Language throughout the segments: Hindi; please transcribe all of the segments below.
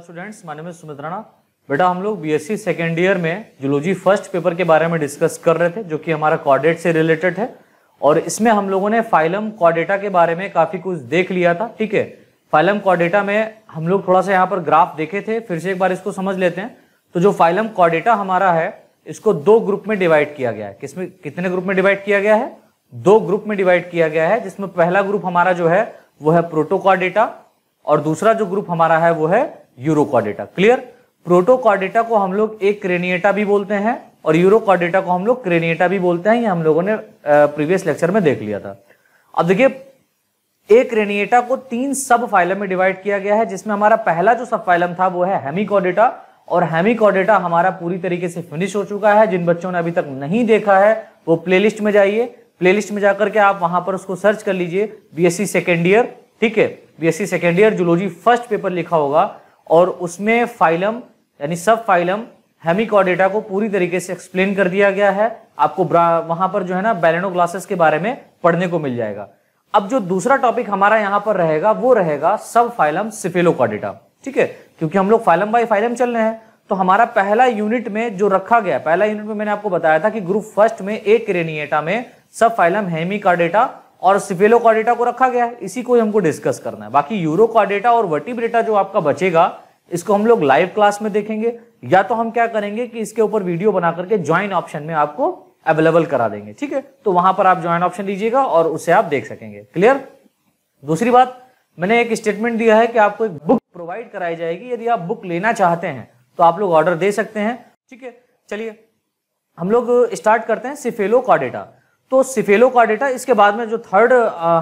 हेलो स्टूडेंट्स माय में सुमित राणा बेटा हम लोग बीएससी सेकेंड ईयर में जूलॉजी फर्स्ट पेपर के बारे में डिस्कस कर रहे थे जो कि हमारा कॉर्डेट से रिलेटेड है और इसमें हम लोगों ने फाइलम कॉर्डेटा के बारे में काफ़ी कुछ देख लिया था ठीक है फाइलम कॉर्डेटा में हम लोग थोड़ा सा यहाँ पर ग्राफ देखे थे फिर से एक बार इसको समझ लेते हैं तो जो फाइलम कॉर्डेटा हमारा है इसको दो ग्रुप में डिवाइड किया गया है किसमें कितने ग्रुप में डिवाइड किया गया है दो ग्रुप में डिवाइड किया गया है जिसमें पहला ग्रुप हमारा जो है वो है प्रोटोकॉर्डेटा और दूसरा जो ग्रुप हमारा है वो है यूरोकॉर्डेटा क्लियर प्रोटोकॉर्डेटा को हम लोग एक क्रेनिएटा भी बोलते हैं और यूरोकॉर्डेटा को हम लोग क्रेनिएटा भी बोलते हैं ये हम लोगों ने प्रीवियस लेक्चर में देख लिया था अब देखिए एक क्रेनिएटा को तीन सब फाइलम में डिवाइड किया गया है जिसमें हमारा पहला जो सब फाइलम था वो है हेमिकॉडेटा और हेमिकॉडेटा हमारा पूरी तरीके से फिनिश हो चुका है जिन बच्चों ने अभी तक नहीं देखा है वो प्लेलिस्ट में जाइए प्लेलिस्ट में जाकर के आप वहां पर उसको सर्च कर लीजिए बीएससी सेकेंड ईयर ठीक है BSc second year zoology first paper लिखा होगा और उसमें फाइलम यानी सब फाइलम हेमिकॉडेटा को पूरी तरीके से एक्सप्लेन कर दिया गया है आपको वहां पर जो है ना बैलेनो ग्लासेस के बारे में पढ़ने को मिल जाएगा अब जो दूसरा टॉपिक हमारा यहां पर रहेगा वो रहेगा सब फाइलम सिफेलोकॉडेटा ठीक है क्योंकि हम लोग फाइलम बाई फाइलम चल रहे हैं तो हमारा पहला यूनिट में जो रखा गया पहला यूनिट में मैंने आपको बताया था कि ग्रुप फर्स्ट में एक क्रेनिएटा में सब फाइलम हेमिकॉडेटा और सिफेलो कॉर्डेटा को रखा गया है इसी को हमको डिस्कस करना है बाकी यूरो कॉर्डेटा और वर्टिब्रेटा जो आपका बचेगा इसको हम लोग लाइव क्लास में देखेंगे या तो हम क्या करेंगे कि इसके ऊपर वीडियो बना करके ज्वाइन ऑप्शन में आपको अवेलेबल करा देंगे ठीक है तो वहां पर आप ज्वाइन ऑप्शन दीजिएगा और उसे आप देख सकेंगे क्लियर दूसरी बात मैंने एक स्टेटमेंट दिया है कि आपको एक बुक प्रोवाइड कराई जाएगी यदि आप बुक लेना चाहते हैं तो आप लोग ऑर्डर दे सकते हैं ठीक है चलिए हम लोग स्टार्ट करते हैं सिफेलो कॉडेटा तो सिफेलो का डेटा इसके बाद में जो थर्ड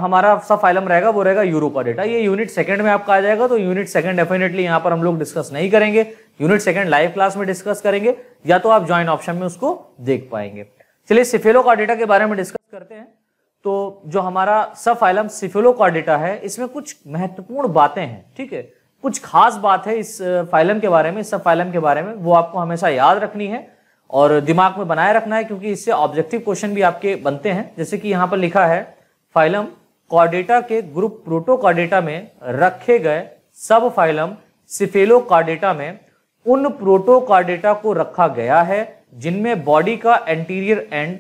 हमारा सब फाइलम रहेगा वो रहेगा यूरो का डेटा ये यूनिट सेकंड में आपका आ जाएगा तो यूनिट सेकंड डेफिनेटली यहाँ पर हम लोग डिस्कस नहीं करेंगे यूनिट सेकंड लाइव क्लास में डिस्कस करेंगे या तो आप ज्वाइन ऑप्शन में उसको देख पाएंगे चलिए सिफेलो का डेटा के बारे में डिस्कस करते हैं तो जो हमारा सब फाइलम सिफेलो का डेटा है इसमें कुछ महत्वपूर्ण बातें हैं ठीक है कुछ खास बात है इस फाइलम के बारे में इस सब फाइलम के बारे में वो आपको हमेशा याद रखनी है और दिमाग में बनाए रखना है क्योंकि इससे ऑब्जेक्टिव क्वेश्चन भी आपके बनते हैं जैसे कि यहाँ पर लिखा है फाइलम कॉर्डेटा के ग्रुप प्रोटोकॉर्डेटा में रखे गए सब फाइलम सिफेलोकॉर्डेटा में उन प्रोटोकॉर्डेटा को रखा गया है जिनमें बॉडी का anterior end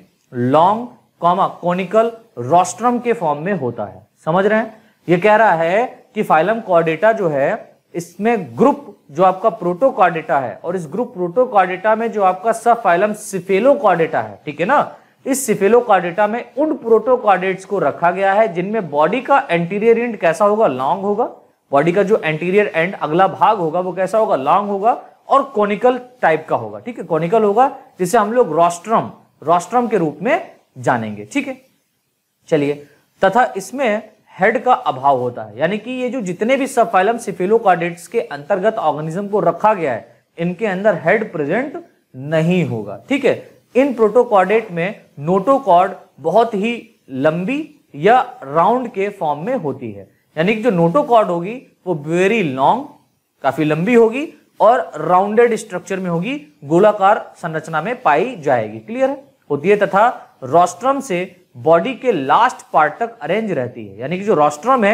long comma conical rostrum के फॉर्म में होता है समझ रहे हैं ये कह रहा है कि फाइलम कॉर्डेटा जो है इसमें ग्रुप जो आपका प्रोटोकॉर्डेटा है और इस ग्रुप प्रोटोकॉर्डेटा में जो आपका सब फाइलम सिफेलोकॉर्डेटा है ठीक है ना इस सिफेलोकॉर्डेटा में उन प्रोटोकॉर्डेट्स को रखा गया है जिनमें बॉडी का एंटीरियर एंड कैसा होगा लॉन्ग होगा बॉडी का जो एंटीरियर एंड अगला भाग होगा वो कैसा होगा लॉन्ग होगा और कॉनिकल टाइप का होगा ठीक है कॉनिकल होगा जिसे हम लोग रोस्ट्रम रोस्ट्रम के रूप में जानेंगे ठीक है चलिए तथा इसमें हेड का अभाव होता है यानी कि ये जो जितने भी सब फाइलम सिफिलोकार्डेट्स के अंतर्गत ऑर्गेनिज्म को रखा गया है इनके अंदर हेड प्रेजेंट नहीं होगा ठीक है इन प्रोटोकॉर्डेट में नोटोकॉर्ड बहुत ही लंबी या राउंड के फॉर्म में होती है यानी कि जो नोटोकॉर्ड होगी वो वेरी लॉन्ग काफी लंबी होगी और राउंडेड स्ट्रक्चर में होगी गोलाकार संरचना में पाई जाएगी क्लियर है होती है तथा रोस्ट्रम से बॉडी के लास्ट पार्ट तक अरेंज रहती है यानी कि जो रोस्ट्रम है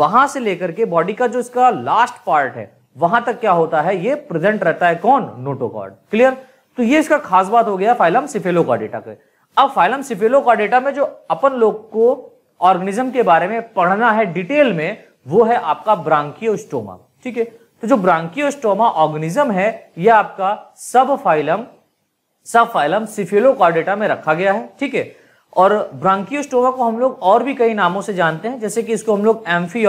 वहां से लेकर के बॉडी का जो इसका लास्ट पार्ट है वहां तक क्या होता है ये प्रेजेंट रहता है कौन नोटोकॉर्ड क्लियर तो ये इसका खास बात हो गया फाइलम सिफेलोकॉर्डेटा के अब फाइलम सिफेलोकॉर्डेटा में जो अपन लोग को ऑर्गेनिज्म के बारे में पढ़ना है डिटेल में वो है आपका ब्रांकियोस्टोमा ठीक है तो जो ब्रांकियोस्टोमा ऑर्गेनिज्म है यह आपका सब फाइलम सब फाइलम सिफेलोकॉर्डेटा में रखा गया है ठीक है और ब्रांकियोस्टोमा को हम लोग और भी कई नामों से जानते हैं जैसे कि इसको हम लोग एम्फी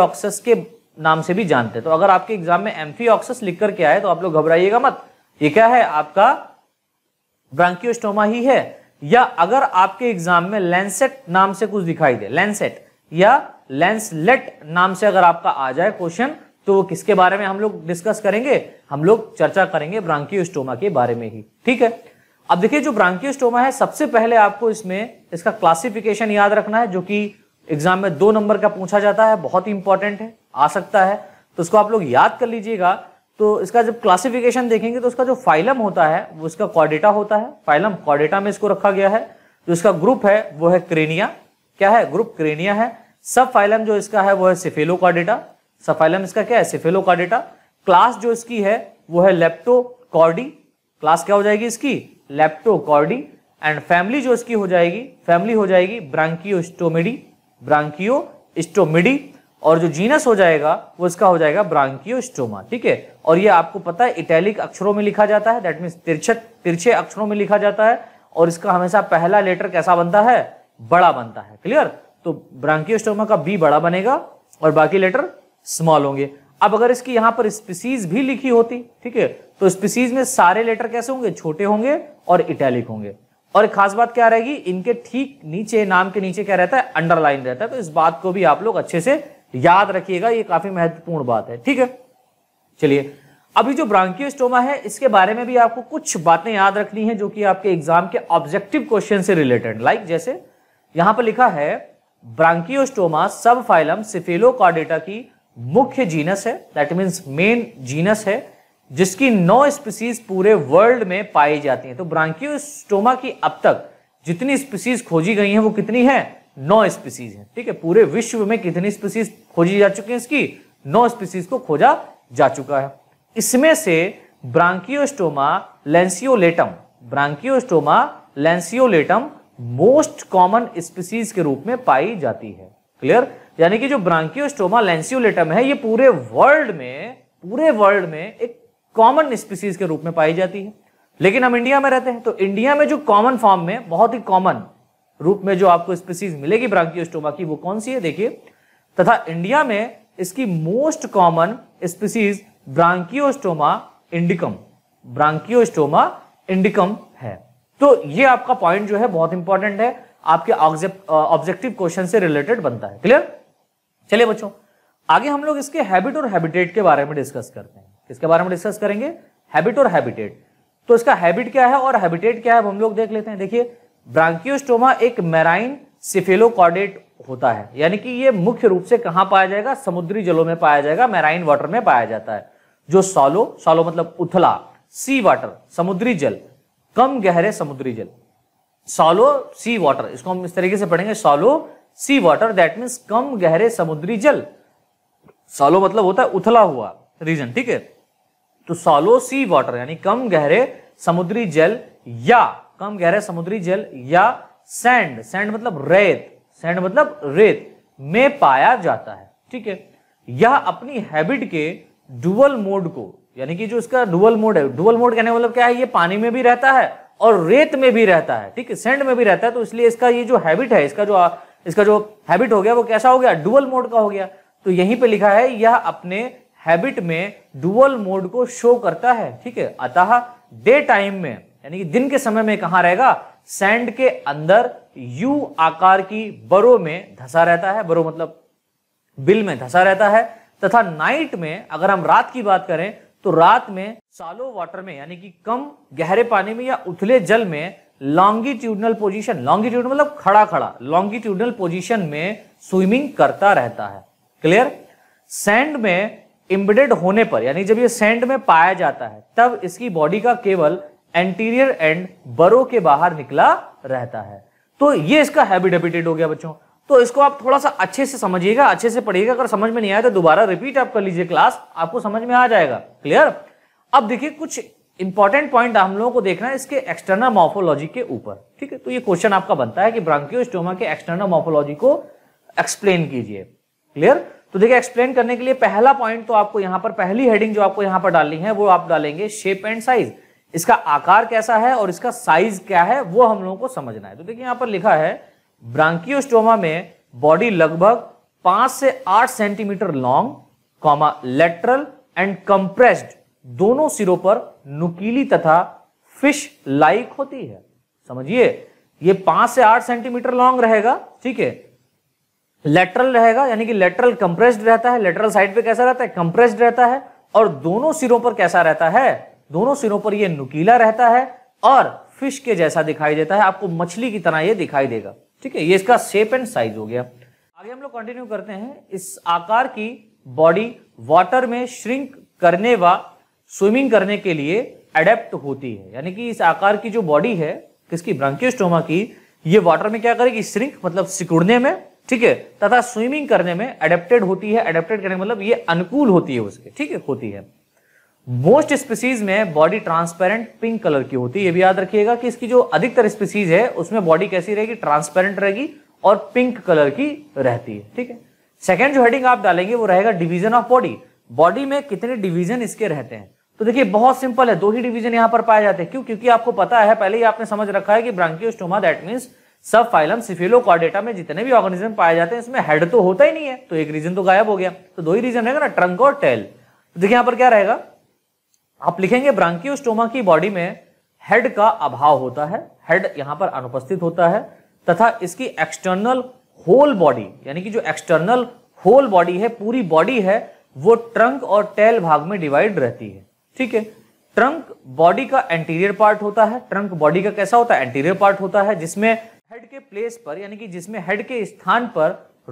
के नाम से भी जानते हैं तो अगर आपके एग्जाम में एम्फीऑक्सस लिख करके आए तो आप लोग घबराइएगा मत ये क्या है आपका ब्रांकियोस्टोमा ही है या अगर आपके एग्जाम में लेंसेट नाम से कुछ दिखाई दे लेंसेट या लेंसलेट नाम से अगर आपका आ जाए क्वेश्चन तो वो किसके बारे में हम लोग डिस्कस करेंगे हम लोग चर्चा करेंगे ब्रांकियोस्टोमा के बारे में ही ठीक है अब देखिए जो ब्रांकियोस्टोमा है सबसे पहले आपको इसमें इसका क्लासिफिकेशन याद रखना है जो कि एग्जाम में दो नंबर का पूछा जाता है बहुत ही इंपॉर्टेंट है आ सकता है तो इसको आप लोग याद कर लीजिएगा तो इसका जब क्लासिफिकेशन देखेंगे तो उसका जो फाइलम होता है वो इसका कॉर्डेटा होता है फाइलम कॉर्डेटा में इसको रखा गया है जो इसका ग्रुप है वो है क्रेनिया क्या है ग्रुप क्रेनिया है सब फाइलम जो इसका है वो है सिफेलो कॉर्डेटा सब फाइलम इसका क्या है सिफेलो कॉडेटा क्लास जो इसकी है वो है कॉर्डी क्लास क्या हो जाएगी इसकी लेप्टोकॉर्डी एंड फैमिली जो इसकी हो जाएगी फैमिली हो जाएगी ब्रांकियोस्टोमिडी ब्रांकियोस्टोमिडी और जो जीनस हो जाएगा वो इसका हो जाएगा ब्रांकियोस्टोमा ठीक है और ये आपको पता है इटैलिक अक्षरों में लिखा जाता है दैट मीन्स तिरछे तिरछे अक्षरों में लिखा जाता है और इसका हमेशा पहला लेटर कैसा बनता है बड़ा बनता है क्लियर तो ब्रांकियोस्टोमा का बी बड़ा बनेगा और बाकी लेटर स्मॉल होंगे अब अगर इसकी यहां पर स्पीसीज भी लिखी होती ठीक है तो स्पीसीज में सारे लेटर कैसे होंगे छोटे होंगे और इटैलिक होंगे और एक खास बात क्या रहेगी इनके ठीक नीचे नाम के नीचे क्या रहता है अंडरलाइन रहता है तो इस बात को भी आप लोग अच्छे से याद रखिएगा ये काफी महत्वपूर्ण बात है ठीक है चलिए अभी जो ब्रांकियोस्टोमा है इसके बारे में भी आपको कुछ बातें याद रखनी है जो कि आपके एग्जाम के ऑब्जेक्टिव क्वेश्चन से रिलेटेड लाइक जैसे यहां पर लिखा है ब्रांकियोस्टोमा सब फाइलम सिफेलोकॉर्डेटा की मुख्य जीनस है दैट मीन्स मेन जीनस है जिसकी नौ स्पीसीज पूरे वर्ल्ड में पाई जाती हैं तो ब्रांकियोस्टोमा की अब तक जितनी स्पीसीज खोजी गई हैं वो कितनी है नौ स्पीसीज हैं ठीक है पूरे विश्व में कितनी स्पीसीज खोजी जा चुकी हैं इसकी नौ स्पीसीज को खोजा जा चुका है इसमें से Branchiostoma lanceolatum Branchiostoma lanceolatum most common species के रूप में पाई जाती है क्लियर यानी कि जो ब्रांकियोस्टोमा लेंसियोलेटम है ये पूरे वर्ल्ड में पूरे वर्ल्ड में एक कॉमन स्पीसीज के रूप में पाई जाती है लेकिन हम इंडिया में रहते हैं तो इंडिया में जो कॉमन फॉर्म में बहुत ही कॉमन रूप में जो आपको स्पीसीज मिलेगी ब्रांकियोस्टोमा की वो कौन सी है देखिए तथा इंडिया में इसकी most common species Branchiostoma indicum Branchiostoma indicum है तो ये आपका पॉइंट जो है बहुत इंपॉर्टेंट है आपके ऑब्जेक्टिव क्वेश्चन से रिलेटेड बनता है क्लियर चलिए बच्चों आगे हम लोग इसके हैबिट और हैबिटेट के बारे में डिस्कस करते हैं इसके बारे में डिस्कस करेंगे हैबिट और हैबिटेट तो इसका हैबिट क्या है और हैबिटेट क्या है हम लोग देख लेते हैं देखिए ब्रांकियोस्टोमा एक मेराइन सिफेलोकॉर्डेट होता है यानी कि ये मुख्य रूप से कहां पाया जाएगा समुद्री जलों में पाया जाएगा मेराइन वाटर में पाया जाता है जो सालो सालो मतलब उथला सी वाटर समुद्री जल कम गहरे समुद्री जल सालो सी वाटर इसको हम इस तरीके से पढ़ेंगे shallow sea water that means कम गहरे समुद्री जल सालो मतलब होता है उथला हुआ रीजन ठीक है तो सालो सी वाटर यानी कम गहरे समुद्री जल या कम गहरे समुद्री जल या सैंड सैंड मतलब रेत सैंड मतलब रेत में पाया जाता है ठीक है यह अपनी हैबिट के डुअल मोड को यानी कि जो इसका डुअल मोड है डुअल मोड कहने मतलब क्या है ये पानी में भी रहता है और रेत में भी रहता है ठीक है सेंड में भी रहता है तो इसलिए इसका ये जो हैबिट है इसका जो इसका जो हैबिट हो गया वो कैसा हो गया डुअल मोड का हो गया तो यहीं पे लिखा है यह अपने हैबिट में डुअल मोड को शो करता है ठीक है अतः डे टाइम में यानी कि दिन के समय में कहा रहेगा सैंड के अंदर यू आकार की बरो में धसा रहता है बरो मतलब बिल में धसा रहता है तथा नाइट में अगर हम रात की बात करें तो रात में सालो वाटर में यानी कि कम गहरे पानी में या उथले जल में लॉन्गिट्यूडनल पोजीशन लॉन्गिट्यूड मतलब खड़ा खड़ा लॉन्गिट्यूडनल पोजीशन में स्विमिंग करता रहता है क्लियर सैंड में इम्बेडेड होने पर यानी जब ये सैंड में पाया जाता है तब इसकी बॉडी का केवल एंटीरियर एंड बरो के बाहर निकला रहता है तो ये इसका हैबिटेबिटेड हो गया बच्चों तो इसको आप थोड़ा सा अच्छे से समझिएगा अच्छे से पढ़िएगा अगर समझ में नहीं आया तो दोबारा रिपीट आप कर लीजिए क्लास आपको समझ में आ जाएगा क्लियर अब देखिए कुछ इंपॉर्टेंट पॉइंट हम लोगों को देखना है इसके एक्सटर्नल मॉर्फोलॉजी के ऊपर ठीक है तो ये क्वेश्चन आपका बनता है कि ब्रांकियोस्टोमा के एक्सटर्नल मॉर्फोलॉजी को एक्सप्लेन कीजिए क्लियर तो देखिए एक्सप्लेन करने के लिए पहला पॉइंट तो आपको यहां पर पहली हेडिंग जो आपको यहां पर डालनी है वो आप डालेंगे शेप एंड साइज इसका आकार कैसा है और इसका साइज क्या है वो हम लोगों को समझना है तो देखिए यहां पर लिखा है ब्रांकियोस्टोमा में बॉडी लगभग पांच से आठ centimetre long comma lateral and compressed दोनों सिरों पर नुकीली तथा फिश लाइक होती है समझिए ये पांच से आठ सेंटीमीटर लॉन्ग रहेगा ठीक है लेटरल रहेगा यानी कि लेटरल कंप्रेस्ड रहता है लेटरल साइड पे कैसा रहता है कंप्रेस्ड रहता है और दोनों सिरों पर कैसा रहता है दोनों सिरों पर ये नुकीला रहता है और फिश के जैसा दिखाई देता है आपको मछली की तरह ये दिखाई देगा ठीक है ये इसका शेप एंड साइज हो गया आगे हम लोग कंटिन्यू करते हैं इस आकार की बॉडी वाटर में श्रिंक करने व स्विमिंग करने के लिए अडेप्ट होती है यानी कि इस आकार की जो बॉडी है किसकी ब्रांकियोस्टोमा की ये वाटर में क्या करेगी श्रिंक मतलब सिकुड़ने में ठीक है तथा स्विमिंग करने में अडेप्टेड होती है अडेप्टेड करने मतलब ये अनुकूल होती है उसके ठीक है होती है मोस्ट स्पीसीज में बॉडी ट्रांसपेरेंट पिंक कलर की होती है ये भी याद रखिएगा कि इसकी जो अधिकतर स्पीसीज है उसमें बॉडी कैसी रहेगी ट्रांसपेरेंट रहेगी और पिंक कलर की रहती है ठीक है सेकेंड जो हेडिंग आप डालेंगे वो रहेगा डिवीजन ऑफ बॉडी बॉडी में कितने डिवीजन इसके रहते हैं तो देखिए बहुत सिंपल है दो ही डिवीजन यहां पर पाए जाते हैं क्यों क्योंकि आपको पता है पहले ही आपने समझ रखा है कि Branchiostoma that mean subphylum Chordata में जितने भी ऑर्गेनिज्म पाए जाते हैं इसमें हेड तो होता ही नहीं है तो एक रीजन तो गायब हो गया तो दो ही रीजन रहेगा ना ट्रंक और टेल तो देखिए यहां पर क्या रहेगा आप लिखेंगे ब्रांकियोस्टोमा की बॉडी में हेड का अभाव होता है हेड यहां पर अनुपस्थित होता है तथा इसकी एक्सटर्नल होल बॉडी यानी कि जो एक्सटर्नल होल बॉडी है पूरी बॉडी है वो ट्रंक और टेल भाग में डिवाइड रहती है ठीक है ट्रंक बॉडी का एंटीरियर पार्ट होता है ट्रंक बॉडी का कैसा होता है एंटीरियर पार्ट होता है जिसमें हेड के प्लेस पर यानी कि जिसमें हेड के स्थान पर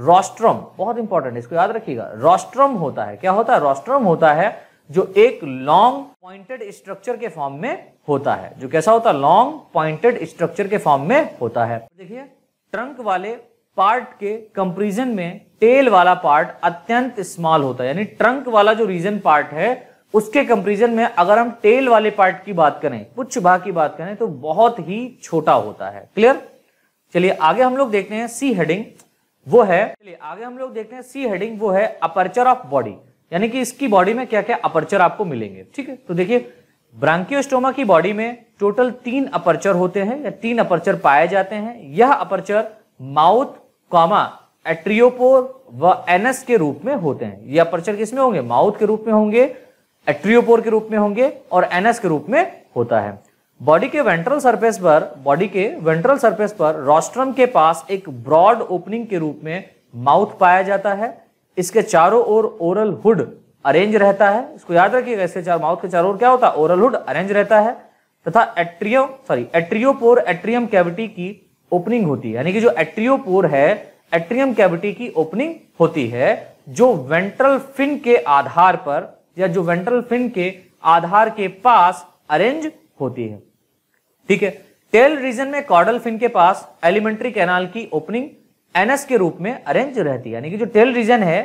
रोस्ट्रम बहुत इंपॉर्टेंट है इसको याद रखिएगा रोस्ट्रम होता है क्या होता है रोस्ट्रम होता है जो एक लॉन्ग पॉइंटेड स्ट्रक्चर के फॉर्म में होता है जो कैसा होता है लॉन्ग पॉइंटेड स्ट्रक्चर के फॉर्म में होता है देखिए ट्रंक वाले पार्ट के कंपेरिजन में टेल वाला पार्ट अत्यंत स्मॉल होता है यानी ट्रंक वाला जो रीजन पार्ट है उसके कंपेरिजन में अगर हम टेल वाले पार्ट की बात करें पुच्छ भाग की बात करें तो बहुत ही छोटा होता है क्लियर चलिए आगे हम लोग देखते हैं सी हेडिंग वो है चलिए आगे हम लोग देखते हैं सी हेडिंग वो है अपर्चर ऑफ बॉडी यानी कि इसकी बॉडी में क्या क्या अपर्चर आपको मिलेंगे ठीक है तो देखिए ब्रांकियोस्टोमा की बॉडी में टोटल तीन अपर्चर होते हैं या तीन अपर्चर पाए जाते हैं यह अपर्चर माउथ कॉमा एट्रियोपोर व एनस के रूप में होते हैं यह अपर्चर किसमें होंगे माउथ के रूप में होंगे एट्रियोपोर के रूप में होंगे और एनएस के रूप में होता है बॉडी के वेंट्रल सरफेस पर बॉडी के वेंट्रल सरफेस पर रोस्ट्रम के पास एक ब्रॉड ओपनिंग के रूप में माउथ पाया जाता है इसके चारों ओर ओरल हुड अरेंज रहता है इसको याद रखिएगा इसके चार माउथ के चारों ओर क्या होता है ओरल हुड अरेंज रहता है तथा atrio sorry atriopore atrium cavity की ओपनिंग होती है यानी कि जो एट्रियोपोर है एट्रियम कैविटी की ओपनिंग होती है जो वेंट्रल फिन के आधार पर या जो वेंट्रल फिन के आधार के पास अरेंज होती है ठीक है टेल रीजन में कॉर्डल फिन के पास एलिमेंट्री कैनाल की ओपनिंग एनएस के रूप में अरेंज रहती है यानी कि जो टेल रीजन है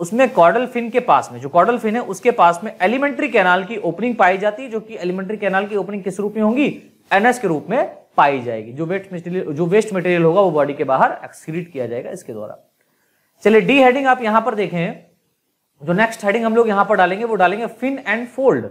उसमें कॉर्डल फिन के पास में जो कॉर्डल फिन है उसके पास में एलिमेंट्री कैनाल की ओपनिंग पाई जाती है जो कि एलिमेंट्री कैनाल की ओपनिंग किस रूप में होगी एनएस के रूप में पाई जाएगी जो वेस्ट मटेरियल जो वेस्ट मटेरियल होगा वो बॉडी के बाहर एक्सक्रीट किया जाएगा इसके द्वारा चलिए डी हेडिंग आप यहां पर देखें जो नेक्स्ट हेडिंग हम लोग यहां पर डालेंगे वो डालेंगे फिन एंड फोल्ड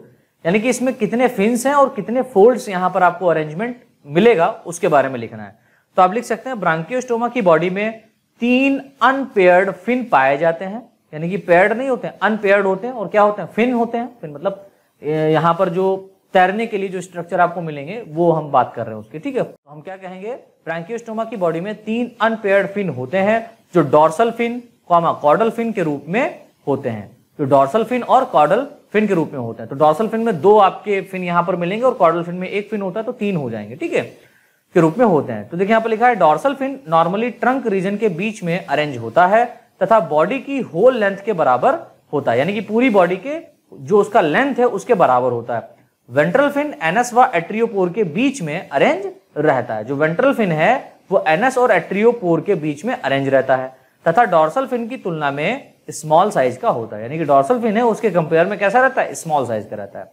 यानी कि इसमें कितने फिन्स हैं और कितने फोल्ड्स यहां पर आपको अरेंजमेंट मिलेगा उसके बारे में लिखना है तो आप लिख सकते हैं ब्रांकियोस्टोमा की बॉडी में तीन अनपेयर्ड फिन पाए जाते हैं यानी कि पेयर्ड नहीं होते हैं अनपेयर्ड होते हैं और क्या होते हैं फिन होते हैं फिन मतलब यहाँ पर जो तैरने के लिए जो स्ट्रक्चर आपको मिलेंगे वो हम बात कर रहे हैं उसके ठीक है तो हम क्या कहेंगे ब्रांकियोस्टोमा की बॉडी में तीन अनपेयर्ड फिन होते हैं जो dorsal fin comma caudal fin के रूप में होते हैं तो डॉर्सल फिन और कॉर्डल फिन के रूप में होता है तो डॉर्सल फिन में दो आपके फिन यहां पर मिलेंगे और कॉर्डल फिन में एक फिन होता है तो तीन हो जाएंगे ठीक है के रूप में होते हैं तो देखिए यहां पर लिखा है dorsal fin normally trunk region के बीच में अरेंज होता है तथा बॉडी की होल लेंथ के बराबर होता है यानी कि पूरी बॉडी के जो उसका लेंथ है उसके बराबर होता है वेंट्रल फिन एनएस व एट्रियोपोर के बीच में अरेंज रहता है जो वेंट्रल फिन है वो एनएस और एट्रियोपोर के बीच में अरेंज रहता है तथा डॉर्सल फिन की तुलना में स्मॉल साइज का होता है यानी कि डॉर्सल फिन है उसके कंपेयर में कैसा रहता है स्मॉल साइज का रहता है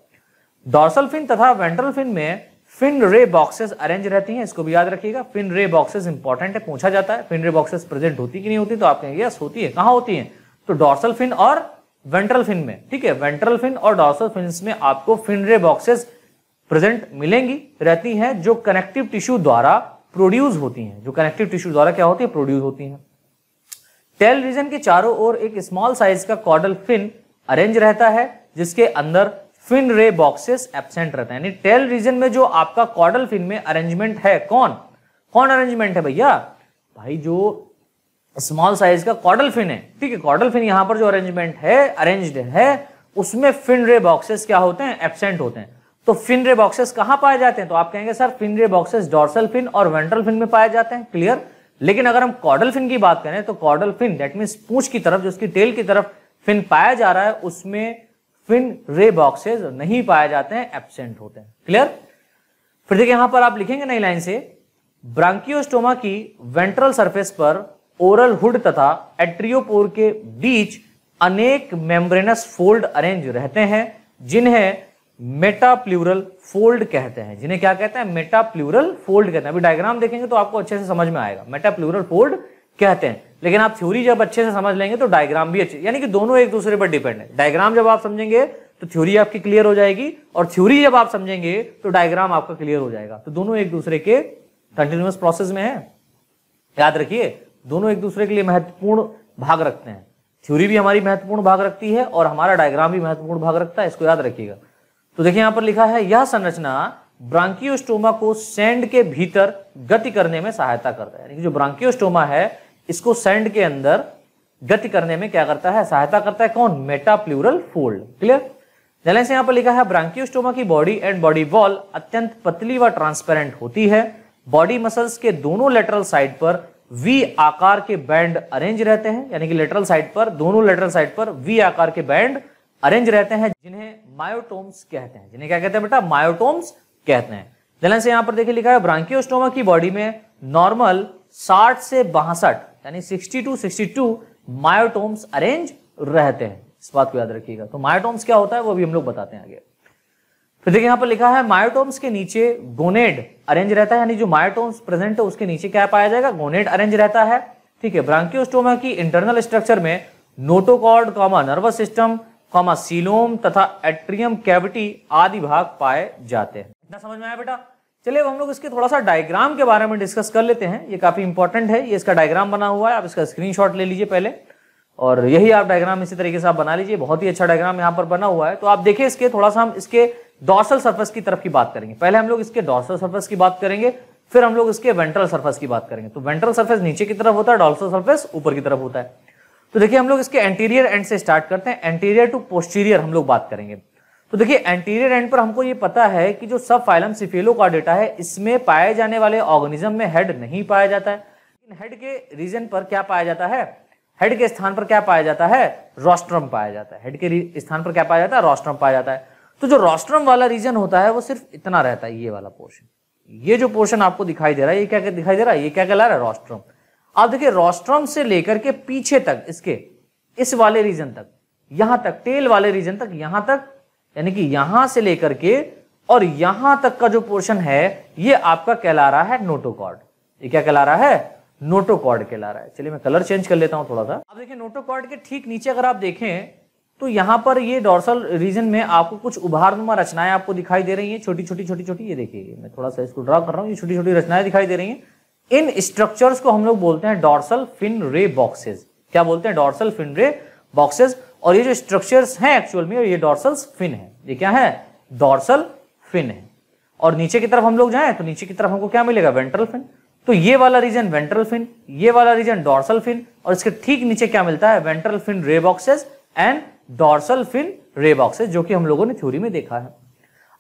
डॉर्सल फिन तथा वेंट्रल फिन में फिन रे बॉक्सेस अरेंज रहती हैं इसको भी याद रखिएगा फिन रे बॉक्सेस इंपॉर्टेंट है पूछा जाता है फिन रे बॉक्सेस प्रेजेंट होती कि नहीं होती तो आप कहेंगे यस होती है कहां होती है तो डॉर्सल फिन और वेंट्रल फिन में ठीक है वेंट्रल फिन और डॉर्सल फिन में आपको फिन रे बॉक्सेस प्रेजेंट मिलेंगी रहती हैं जो कनेक्टिव टिश्यू द्वारा प्रोड्यूस होती हैं जो कनेक्टिव टिश्यू द्वारा क्या होती है प्रोड्यूस होती हैं टेल रीजन के चारों ओर एक स्मॉल साइज का कॉर्डल फिन अरेंज रहता है जिसके अंदर फिन रे बॉक्सेस एबसेंट रहते हैं टेल रीजन में जो आपका कॉर्डल फिन में अरेंजमेंट है कौन कौन अरेंजमेंट है भैया भाई जो स्मॉल साइज का कॉर्डल फिन है ठीक है कॉर्डल फिन यहां पर जो अरेंजमेंट है अरेंज्ड है उसमें फिन रे बॉक्सेस क्या होते हैं एबसेंट होते हैं तो फिन रे बॉक्सेस कहां पाए जाते हैं तो आप कहेंगे sir fin ray boxes dorsal fin और वेंट्रल फिन में पाए जाते हैं क्लियर लेकिन अगर हम कॉडल फिन की बात करें तो कॉडल फिन दैट मीन्स पूछ की तरफ जो उसकी टेल की तरफ फिन पाया जा रहा है उसमें फिन रे बॉक्सेज नहीं पाए जाते हैं एबसेंट होते हैं क्लियर फिर देखिए यहां पर आप लिखेंगे नई लाइन से ब्रांकियोस्टोमा की वेंट्रल सरफेस पर ओरल हुड तथा एट्रियोपोर के बीच अनेक मेम्ब्रेनस फोल्ड अरेंज रहते हैं जिन्हें मेटा प्लूरल फोल्ड कहते हैं जिन्हें क्या कहते हैं मेटा प्लूरल फोल्ड कहते हैं अभी डायग्राम देखेंगे तो आपको अच्छे से समझ में आएगा मेटाप्लूरल फोल्ड कहते हैं लेकिन आप थ्योरी जब अच्छे से समझ लेंगे तो डायग्राम भी अच्छे यानी कि दोनों एक दूसरे पर डिपेंड है डायग्राम जब आप समझेंगे तो थ्योरी आपकी क्लियर हो जाएगी और थ्योरी जब आप समझेंगे तो डायग्राम आपका क्लियर हो जाएगा तो दोनों एक दूसरे के कंटिन्यूस प्रोसेस में है याद रखिए दोनों एक दूसरे के लिए महत्वपूर्ण भाग रखते हैं थ्योरी भी हमारी महत्वपूर्ण भाग रखती है और हमारा डायग्राम भी महत्वपूर्ण भाग रखता है इसको याद रखिएगा तो देखिए यहां पर लिखा है यह संरचना ब्रांकियोस्टोमा को सैंड के भीतर गति करने में सहायता करता है जो ब्रांकियोस्टोमा है इसको सैंड के अंदर गति करने में क्या करता है सहायता करता है कौन मेटाप्लूरल फोल्ड क्लियर जैसे से यहां पर लिखा है ब्रांकियोस्टोमा की बॉडी एंड बॉडी वॉल अत्यंत पतली व ट्रांसपेरेंट होती है बॉडी मसल्स के दोनों लेटरल साइड पर वी आकार के बैंड अरेंज रहते हैं यानी कि लेटरल साइड पर दोनों लेटरल साइड पर वी आकार के बैंड अरेंज रहते हैं जिन्हें मायोटोम्स कहते हैं जिन्हें क्या कहते हैं बेटा मायोटोम्स कहते हैं जलन से यहां पर देखिए लिखा है ब्रांकियोस्टोमा की बॉडी में नॉर्मल 60 से बासठ यानी 60 to sixty two myotomes arrange रहते हैं इस बात को याद रखिएगा तो मायोटोम्स क्या होता है वो भी हम लोग बताते हैं आगे फिर देखिए यहां पर लिखा है मायोटोम्स के नीचे गोनेड अरेंज रहता है यानी जो मायोटोम्स प्रेजेंट है उसके नीचे क्या पाया जाएगा गोनेड अरेंज रहता है ठीक है ब्रांकियोस्टोमा की इंटरनल स्ट्रक्चर में notochord comma nervous system comma coelom तथा एट्रियम कैविटी आदि भाग पाए जाते हैं इतना समझ में आया बेटा चलिए हम लोग इसके थोड़ा सा डायग्राम के बारे में डिस्कस कर लेते हैं ये काफी इंपॉर्टेंट है ये इसका डायग्राम बना हुआ है आप इसका स्क्रीनशॉट ले लीजिए पहले और यही आप डायग्राम इसी तरीके से आप बना लीजिए बहुत ही अच्छा डायग्राम यहाँ पर बना हुआ है तो आप देखिए इसके थोड़ा सा हम इसके डॉर्सल सर्फस की तरफ की बात करेंगे पहले हम लोग इसके डॉर्सल सर्फस की बात करेंगे फिर हम लोग इसके वेंट्रल सर्फस की बात करेंगे तो वेंट्रल सर्फेस नीचे की तरफ होता है डॉर्सल सर्फेस ऊपर की तरफ होता है तो देखिए हम लोग इसके एंटीरियर एंड से स्टार्ट करते हैं एंटीरियर टू पोस्टीरियर हम लोग बात करेंगे तो देखिए एंटीरियर एंड पर हमको ये पता है कि जो सब फाइलम सिफेलो का डेटा है इसमें पाए जाने वाले ऑर्गेनिज्म में हेड नहीं पाया जाता है लेकिन हेड के रीजन पर क्या पाया जाता है हेड के स्थान पर क्या पाया जाता है रोस्ट्रम पाया जाता है हेड के स्थान पर क्या पाया जाता है रोस्ट्रम पाया जाता है तो जो रोस्ट्रम वाला रीजन होता है वो सिर्फ इतना रहता है ये वाला पोर्शन ये जो पोर्शन आपको दिखाई दे रहा है ये क्या दिखाई दे रहा है ये क्या कहला रहा है रोस्ट्रम आप देखिए रोस्ट्रम से लेकर के पीछे तक इसके इस वाले रीजन तक यहां तक टेल वाले रीजन तक यहां तक यानी कि यहां से लेकर के और यहां तक का जो पोर्शन है ये आपका कहला रहा है नोटोकॉर्ड ये क्या कहला रहा है नोटोकॉर्ड कहला रहा है चलिए मैं कलर चेंज कर लेता हूं थोड़ा सा अब देखिए नोटोकॉर्ड के ठीक नीचे अगर आप देखें तो यहां पर ये डॉर्सल रीजन में आपको कुछ उभारनुमा रचनाएं आपको दिखाई दे रही हैं छोटी छोटी छोटी छोटी ये देखिए मैं थोड़ा सा इसको ड्रॉ कर रहा हूँ ये छोटी छोटी रचनाएं दिखाई दे रही हैं इन स्ट्रक्चर्स को हम लोग बोलते हैं डॉर्सल फिन रे बॉक्सेस क्या बोलते हैं डॉर्सल फिन रे बॉक्सेज और ये जो स्ट्रक्चर्स हैं एक्चुअल में ये डॉर्सल फिन है ये क्या है डॉर्सल फिन है और नीचे की तरफ हम लोग जाए तो नीचे की तरफ हमको क्या मिलेगा वेंट्रल फिन तो ये वाला रीजन वेंट्रल फिन ये वाला रीजन डॉर्सल फिन और इसके ठीक नीचे क्या मिलता है ventral fin ray boxes and dorsal fin ray boxes जो कि हम लोगों ने थ्योरी में देखा है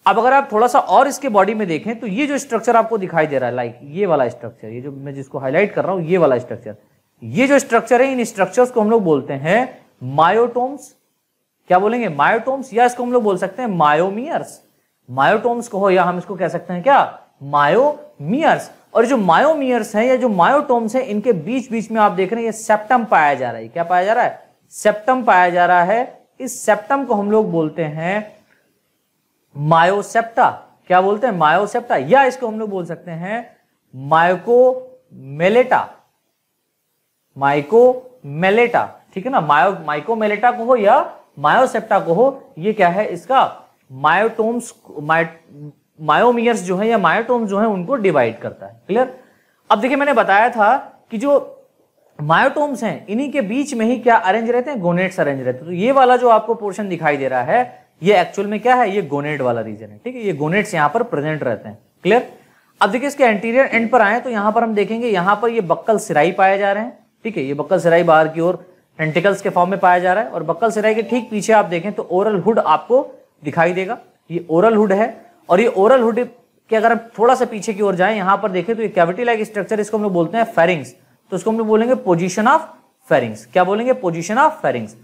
अब अगर आप थोड़ा सा और इसके बॉडी में देखें तो ये जो स्ट्रक्चर आपको दिखाई दे रहा है लाइक ये वाला स्ट्रक्चर ये जो मैं जिसको हाईलाइट कर रहा हूं ये वाला स्ट्रक्चर ये जो स्ट्रक्चर है इन स्ट्रक्चर्स को हम लोग बोलते हैं मायोटोम्स क्या बोलेंगे मायोटोम्स या इसको हम लोग बोल सकते हैं मायोमियर्स मायोटोम्स को हो या हम इसको कह सकते हैं क्या मायोमियर्स और जो मायोमियर्स हैं या जो मायोटोम्स हैं इनके बीच बीच में आप देख रहे हैं ये सेप्टम पाया जा रहा है क्या पाया जा रहा है सेप्टम पाया जा रहा है इस सेप्टम को हम लोग बोलते हैं मायोसेप्टा क्या बोलते हैं मायोसेप्टा या इसको हम लोग बोल सकते हैं माइकोमेलेटा माइकोमेलेटा ठीक है ना मायो माइकोमेलेटा को हो या मायोसेप्टा को हो ये क्या है इसका मायोटोम्स मायोमियर्स जो है या मायोटोम जो है उनको डिवाइड करता है क्लियर अब देखिए मैंने बताया था कि जो मायोटोम्स हैं इन्हीं के बीच में ही क्या अरेंज रहते हैं गोनेट्स अरेंज रहते हैं तो ये वाला जो आपको पोर्शन दिखाई दे रहा है ये एक्चुअल में क्या है ये गोनेट वाला रीजन है ठीक है ये गोनेट्स यहाँ पर प्रेजेंट रहते हैं क्लियर अब देखिए इसके एंटीरियर एंड पर आए तो यहाँ पर हम देखेंगे यहाँ पर ये बक्कल सिराई पाए जा रहे हैं ठीक है ये बक्कल सिराई बाहर की ओर एंटिकल्स के फॉर्म में पाया जा रहा है और बक्कल सिराई के ठीक पीछे आप देखें तो ओरल हुड आपको दिखाई देगा ये ओरल हुड है और ये ओरल हुड के अगर हम थोड़ा सा पीछे की ओर जाए यहाँ पर देखें तो ये कैविटी लाइक स्ट्रक्चर इसको हम लोग बोलते हैं फेरिंग्स तो इसको हम लोग बोलेंगे पोजिशन ऑफ फेरिंग्स क्या बोलेंगे पोजिशन ऑफ फेरिंग्स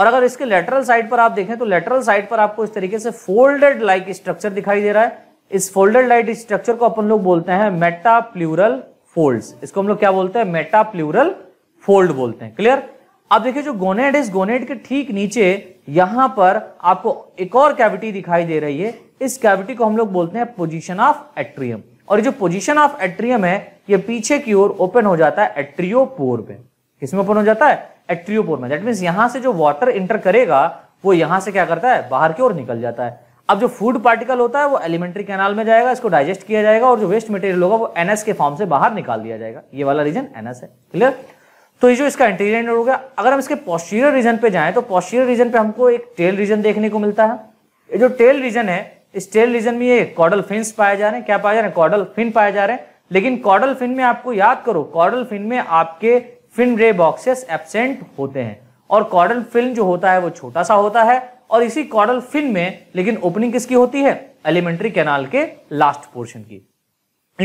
और अगर इसके लेटरल साइड पर आप देखें तो लेटरल साइड पर आपको इस तरीके से फोल्डेड लाइक स्ट्रक्चर दिखाई दे रहा है इस फोल्डेड लाइट स्ट्रक्चर को अपन लोग बोलते हैं मेटा प्लूरल फोल्ड इसको हम लोग क्या बोलते हैं मेटा प्लूरल फोल्ड बोलते हैं क्लियर अब देखिए जो गोनेड इस गोनेड के ठीक नीचे यहां पर आपको एक और कैविटी दिखाई दे रही है इस कैविटी को हम लोग बोलते हैं पोजिशन ऑफ एट्रियम और जो पोजिशन ऑफ एट्रियम है ये पीछे की ओर ओपन हो जाता है एट्रियोपोर में किसमें ओपन हो जाता है एक्ट्रियोपोर में दैट मीन्स यहां से जो वाटर इंटर करेगा वो यहां से क्या करता है बाहर की ओर निकल जाता है अब जो फूड पार्टिकल होता है वो एलिमेंट्री कैनाल में जाएगा इसको डाइजेस्ट किया जाएगा और जो वेस्ट मटेरियल होगा वो एनएस के फॉर्म से बाहर निकाल दिया जाएगा ये वाला रीजन एनएस है क्लियर तो ये जो इसका इंटीरियर हो गया अगर हम इसके पॉस्टीरियर रीजन पे जाएं तो पॉस्टीरियर रीजन पे हमको एक टेल रीजन देखने को मिलता है ये जो टेल रीजन है इस टेल रीजन में ये कॉडल फिन पाए जा रहे हैं क्या पाए जा रहे हैं कॉडल फिन पाए जा रहे हैं लेकिन कॉडल फिन में आपको याद करो कॉडल फिन में आपके फिल्म रे बॉक्सेस एबसेंट होते हैं और कॉर्डल फिल्म जो होता है वो छोटा सा होता है और इसी कॉर्डल फिल्म में लेकिन ओपनिंग किसकी होती है एलिमेंट्री कैनाल के लास्ट पोर्शन की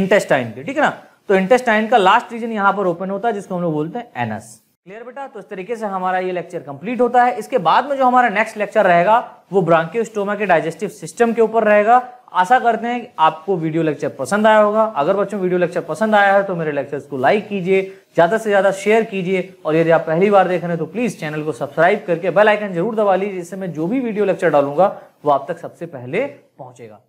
इंटेस्टाइन की ठीक है ना तो इंटेस्टाइन का लास्ट रीजन यहाँ पर ओपन होता है जिसको हम लोग बोलते हैं एनस क्लियर बेटा तो इस तरीके से हमारा ये लेक्चर कंप्लीट होता है इसके बाद में जो हमारा नेक्स्ट लेक्चर रहेगा वो ब्रांकियोस्टोमा के डाइजेस्टिव सिस्टम के ऊपर रहेगा आशा करते हैं आपको वीडियो लेक्चर पसंद आया होगा अगर बच्चों वीडियो लेक्चर पसंद आया है तो मेरे लेक्चर्स को लाइक कीजिए ज़्यादा से ज़्यादा शेयर कीजिए और यदि आप पहली बार देख रहे हैं तो प्लीज़ चैनल को सब्सक्राइब करके बेल आइकन जरूर दबा लीजिए जिससे मैं जो भी वीडियो लेक्चर डालूंगा वो आप तक सबसे पहले पहुंचेगा